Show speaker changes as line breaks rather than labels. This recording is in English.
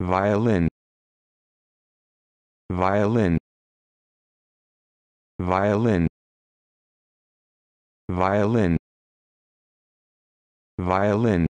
violin violin violin violin violin